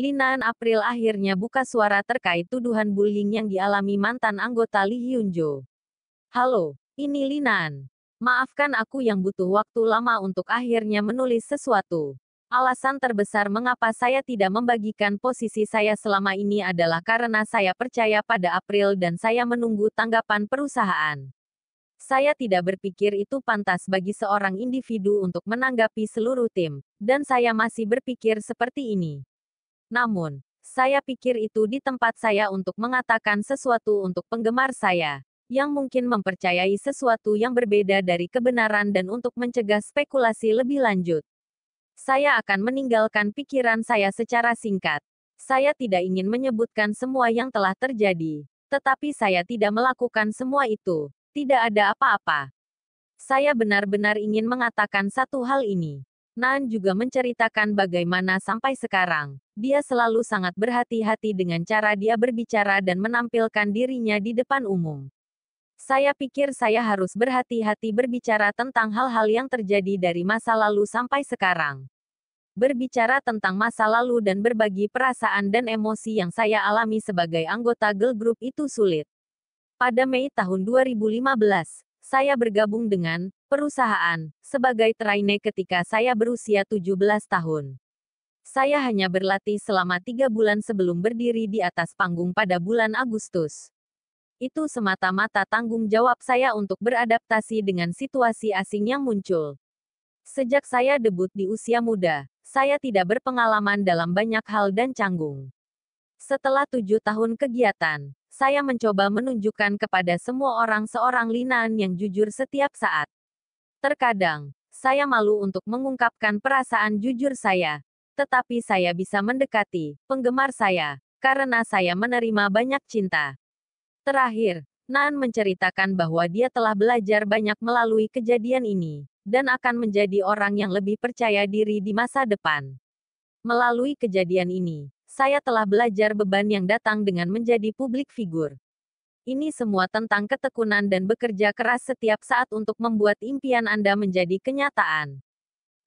Linan April akhirnya buka suara terkait tuduhan bullying yang dialami mantan anggota Lee Hyunjo. Halo, ini Linan. Maafkan aku yang butuh waktu lama untuk akhirnya menulis sesuatu. Alasan terbesar mengapa saya tidak membagikan posisi saya selama ini adalah karena saya percaya pada April dan saya menunggu tanggapan perusahaan. Saya tidak berpikir itu pantas bagi seorang individu untuk menanggapi seluruh tim, dan saya masih berpikir seperti ini. Namun, saya pikir itu di tempat saya untuk mengatakan sesuatu untuk penggemar saya yang mungkin mempercayai sesuatu yang berbeda dari kebenaran dan untuk mencegah spekulasi lebih lanjut. Saya akan meninggalkan pikiran saya secara singkat. Saya tidak ingin menyebutkan semua yang telah terjadi, tetapi saya tidak melakukan semua itu. Tidak ada apa-apa. Saya benar-benar ingin mengatakan satu hal ini. Nan juga menceritakan bagaimana sampai sekarang, dia selalu sangat berhati-hati dengan cara dia berbicara dan menampilkan dirinya di depan umum. Saya pikir saya harus berhati-hati berbicara tentang hal-hal yang terjadi dari masa lalu sampai sekarang. Berbicara tentang masa lalu dan berbagi perasaan dan emosi yang saya alami sebagai anggota girl group itu sulit. Pada Mei tahun 2015, saya bergabung dengan perusahaan sebagai trainee ketika saya berusia 17 tahun. Saya hanya berlatih selama tiga bulan sebelum berdiri di atas panggung pada bulan Agustus. Itu semata-mata tanggung jawab saya untuk beradaptasi dengan situasi asing yang muncul. Sejak saya debut di usia muda, saya tidak berpengalaman dalam banyak hal dan canggung. Setelah tujuh tahun kegiatan, saya mencoba menunjukkan kepada semua orang seorang Linan yang jujur setiap saat. Terkadang, saya malu untuk mengungkapkan perasaan jujur saya, tetapi saya bisa mendekati penggemar saya karena saya menerima banyak cinta. Terakhir, Nan menceritakan bahwa dia telah belajar banyak melalui kejadian ini dan akan menjadi orang yang lebih percaya diri di masa depan. Melalui kejadian ini, saya telah belajar beban yang datang dengan menjadi publik figur. Ini semua tentang ketekunan dan bekerja keras setiap saat untuk membuat impian Anda menjadi kenyataan.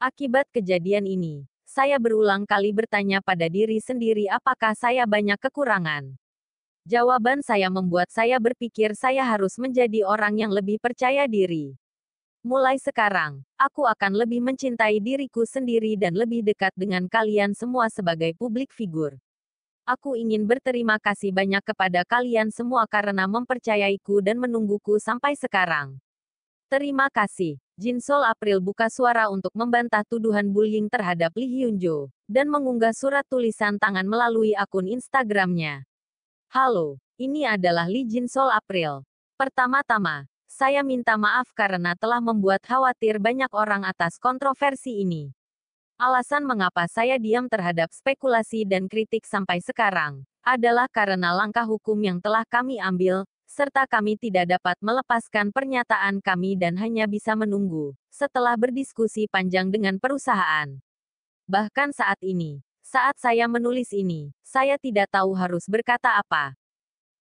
Akibat kejadian ini, saya berulang kali bertanya pada diri sendiri apakah saya banyak kekurangan. Jawaban saya membuat saya berpikir saya harus menjadi orang yang lebih percaya diri. Mulai sekarang, aku akan lebih mencintai diriku sendiri dan lebih dekat dengan kalian semua sebagai publik figur. Aku ingin berterima kasih banyak kepada kalian semua karena mempercayaiku dan menungguku sampai sekarang. Terima kasih. Jin Sol April buka suara untuk membantah tuduhan bullying terhadap Lee Hyun Jo dan mengunggah surat tulisan tangan melalui akun Instagramnya. Halo, ini adalah Lee Jin Sol April. Pertama-tama, saya minta maaf karena telah membuat khawatir banyak orang atas kontroversi ini. Alasan mengapa saya diam terhadap spekulasi dan kritik sampai sekarang adalah karena langkah hukum yang telah kami ambil, serta kami tidak dapat melepaskan pernyataan kami dan hanya bisa menunggu setelah berdiskusi panjang dengan perusahaan. Bahkan saat ini, saat saya menulis ini, saya tidak tahu harus berkata apa.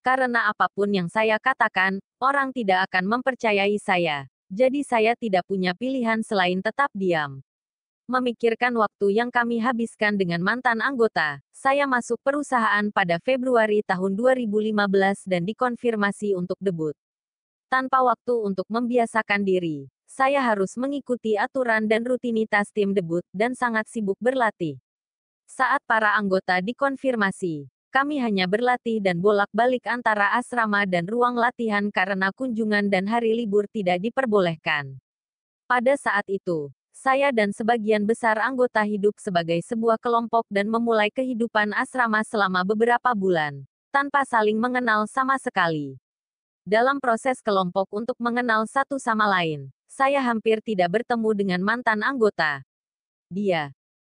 Karena apapun yang saya katakan, orang tidak akan mempercayai saya. Jadi saya tidak punya pilihan selain tetap diam. Memikirkan waktu yang kami habiskan dengan mantan anggota, saya masuk perusahaan pada Februari tahun 2015 dan dikonfirmasi untuk debut. Tanpa waktu untuk membiasakan diri, saya harus mengikuti aturan dan rutinitas tim debut dan sangat sibuk berlatih. Saat para anggota dikonfirmasi, kami hanya berlatih dan bolak-balik antara asrama dan ruang latihan karena kunjungan dan hari libur tidak diperbolehkan. Pada saat itu, saya dan sebagian besar anggota hidup sebagai sebuah kelompok dan memulai kehidupan asrama selama beberapa bulan, tanpa saling mengenal sama sekali. Dalam proses kelompok untuk mengenal satu sama lain, saya hampir tidak bertemu dengan mantan anggota. Dia,